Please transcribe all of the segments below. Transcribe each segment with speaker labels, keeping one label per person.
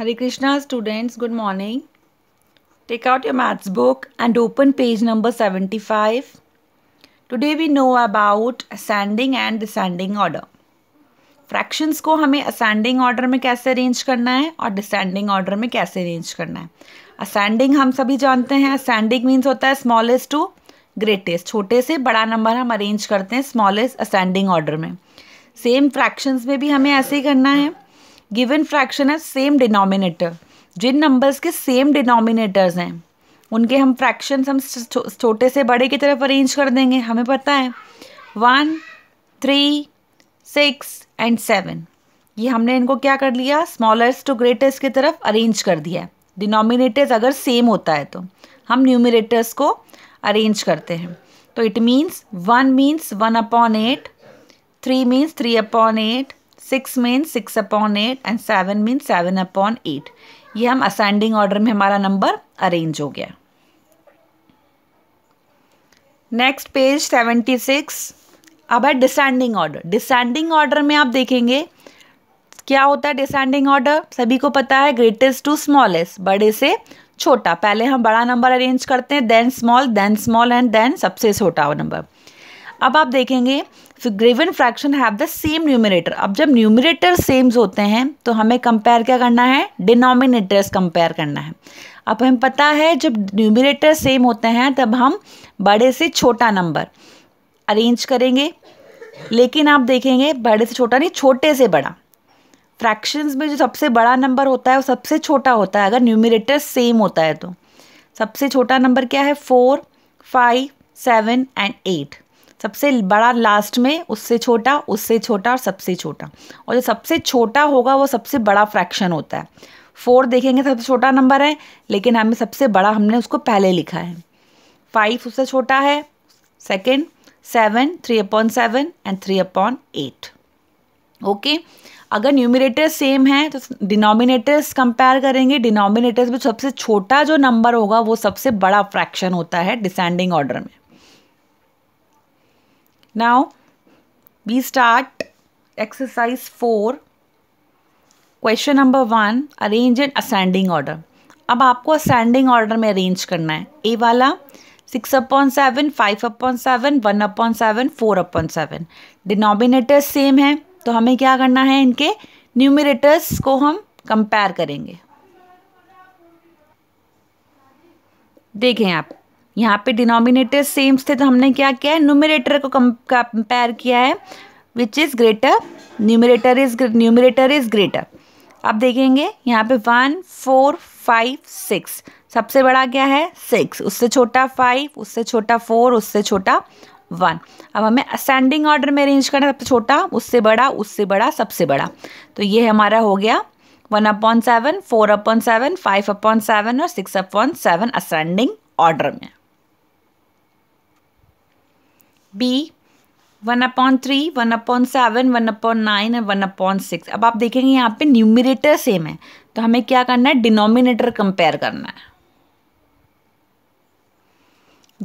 Speaker 1: Hari Krishna students, good morning. Take your maths book and open page number seventy five today we know about ascending and descending order fractions को हमें ascending order में कैसे arrange करना है और descending order में कैसे arrange करना है असेंडिंग हम सभी जानते हैं असेंडिंग मीन्स होता है स्मॉलेस्ट टू ग्रेटेस्ट छोटे से बड़ा नंबर हम अरेंज करते हैं स्मॉलेस्ट असेंडिंग ऑर्डर में सेम फ्रैक्शंस में भी हमें ऐसे ही करना है गिवन फ्रैक्शन है सेम डिनोमिनेटर जिन नंबर्स के सेम डिनोमिनेटर्स हैं उनके हम फ्रैक्शंस हम छोटे से बड़े की तरफ अरेंज कर देंगे हमें पता है one three six and seven ये हमने इनको क्या कर लिया स्मॉलेस्ट टू ग्रेटेस्ट की तरफ अरेंज कर दिया डिनोमिनेटर्स अगर सेम होता है तो हम न्यूमिनेटर्स को अरेंज करते हैं तो it means one means one upon eight three means three upon eight six mean six upon eight and seven mean seven upon eight ये हम असेंडिंग ऑर्डर में हमारा नंबर अरेंज हो गया नेक्स्ट पेज सेवेंटी सिक्स अब है descending order descending order में आप देखेंगे क्या होता है डिसेंडिंग ऑर्डर सभी को पता है ग्रेटेस्ट टू स्मॉलेस्ट बड़े से छोटा पहले हम बड़ा नंबर अरेंज करते हैं then small then small and then सबसे छोटा नंबर अब आप देखेंगे given fraction have the same numerator अब जब न्यूमिनेटर सेम्स होते हैं तो हमें कंपेयर क्या करना है डिनोमिनेटर्स कंपेयर करना है अब हमें पता है जब न्यूमिनेटर सेम होते हैं तब हम बड़े से छोटा नंबर अरेंज करेंगे लेकिन आप देखेंगे बड़े से छोटा नहीं छोटे से बड़ा फ्रैक्शंस में जो सबसे बड़ा नंबर होता है वो सबसे छोटा होता है अगर न्यूमिनेटर सेम होता है तो सबसे छोटा नंबर क्या है four five seven and eight सबसे बड़ा लास्ट में उससे छोटा उससे छोटा और सबसे छोटा और जो सबसे छोटा होगा वो सबसे बड़ा फ्रैक्शन होता है फोर देखेंगे सबसे छोटा नंबर है लेकिन हमें सबसे बड़ा हमने उसको पहले लिखा है फाइव उससे छोटा है second seven three upon seven and three upon eight okay अगर न्यूमिनेटर सेम है तो डिनोमिनेटर्स कंपेयर करेंगे डिनोमिनेटर्स में सबसे छोटा जो नंबर होगा वो सबसे बड़ा फ्रैक्शन होता है डिसेंडिंग ऑर्डर में now we start exercise 4 question number one arrange in ascending order अब आपको असेंडिंग ऑर्डर में अरेंज करना है ए वाला six upon seven five upon seven one upon seven four upon seven denominators same है तो हमें क्या करना है इनके न्यूमिनेटर्स को हम कंपेयर करेंगे देखें आप यहाँ पे डिनोमिनेटर सेम्स थे तो हमने क्या किया है न्यूमिनेटर को कंपेयर किया है which is greater numerator is numerator is greater अब देखेंगे यहाँ पे वन फोर फाइव सिक्स सबसे बड़ा क्या है सिक्स उससे छोटा फाइव उससे छोटा फोर उससे छोटा वन अब हमें असेंडिंग ऑर्डर में अरेंज करना सबसे छोटा उससे बड़ा उससे बड़ा सबसे बड़ा तो ये हमारा हो गया one upon seven four upon seven five upon seven और six upon seven ascending order में B one upon three one upon seven one upon nine and one upon six अब आप देखेंगे यहाँ पे न्यूमिनेटर सेम है तो हमें क्या करना है डिनोमिनेटर कंपेयर करना है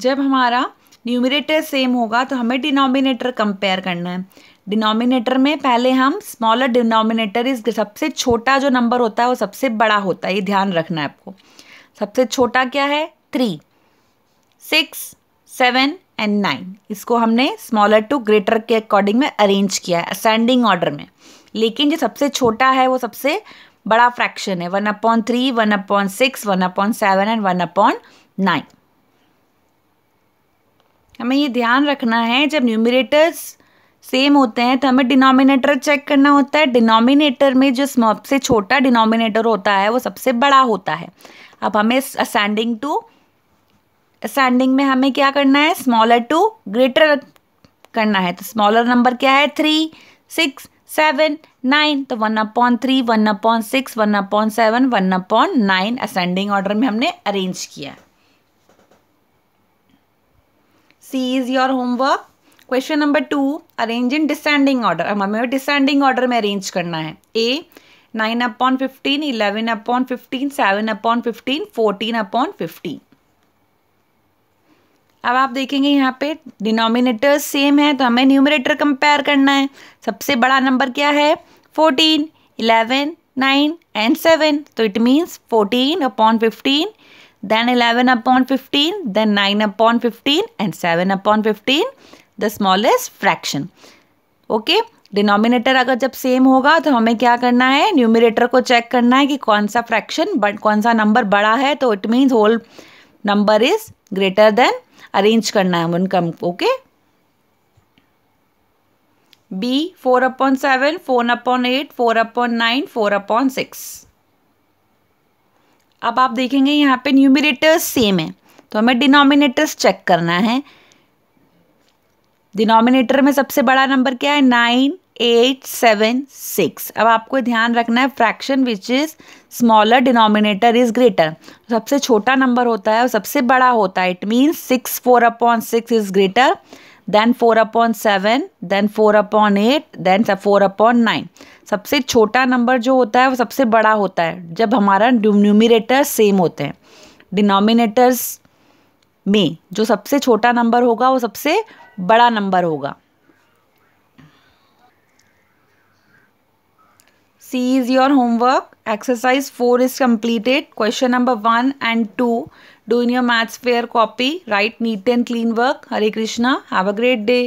Speaker 1: जब हमारा न्यूमिनेटर सेम होगा तो हमें डिनोमिनेटर कंपेयर करना है डिनोमिनेटर में पहले हम स्मॉलर डिनोमिनेटर इस सबसे छोटा जो नंबर होता है वो सबसे बड़ा होता है ये ध्यान रखना है आपको सबसे छोटा क्या है three six seven and nine इसको हमने स्मॉलर टू ग्रेटर के अकॉर्डिंग में अरेंज किया है असेंडिंग ऑर्डर में लेकिन जो सबसे छोटा है वो सबसे बड़ा फ्रैक्शन है one upon three one upon six one upon seven and one upon nine हमें ये ध्यान रखना है जब न्यूमिरेटर्स सेम होते हैं तो हमें डिनोमिनेटर चेक करना होता है डिनोमिनेटर में जो सबसे छोटा डिनोमिनेटर होता है वो सबसे बड़ा होता है अब हमें असेंडिंग टू असेंडिंग में हमें क्या करना है स्मॉलर टू ग्रेटर करना है तो स्मॉलर नंबर क्या है थ्री सिक्स सेवन नाइन तो one upon three one upon six one upon seven one upon nine ascending order में हमने अरेंज किया C is your homework question number two arrange in descending order हमें descending order में arrange करना है A nine upon fifteen eleven upon fifteen seven upon fifteen fourteen upon fifteen अब आप देखेंगे यहाँ पे डिनोमिनेटर सेम है तो हमें न्यूमिनेटर कंपेयर करना है सबसे बड़ा नंबर क्या है fourteen eleven nine and seven तो it means fourteen upon fifteen then eleven upon fifteen then nine upon fifteen and seven upon fifteen the smallest fraction okay denominator अगर जब सेम होगा तो हमें क्या करना है न्यूमिनेटर को चेक करना है कि कौन सा फ्रैक्शन कौन सा नंबर बड़ा है तो it means whole number is greater than arrange करना है उनका okay B four upon seven four upon eight four upon nine four upon six अब आप देखेंगे यहाँ पे न्यूमिनेटर्स सेम है तो हमें डिनोमिनेटर्स चेक करना है डिनोमिनेटर में सबसे बड़ा नंबर क्या है नाइन एट सेवन सिक्स अब आपको ध्यान रखना है fraction which is smaller denominator is greater सबसे छोटा नंबर होता है और सबसे बड़ा होता है it means six four upon six is greater than four upon seven then four upon eight then four upon nine सबसे छोटा नंबर जो होता है वो सबसे बड़ा होता है जब हमारा न्यूमिनेटर सेम होते हैं डिनोमिनेटर्स में जो सबसे छोटा नंबर होगा वो सबसे बड़ा नंबर होगा C is your homework. Exercise 4 is completed. Question number 1 and 2. Doing your maths fair copy. Write neat and clean work. Hari Krishna. Have a great day.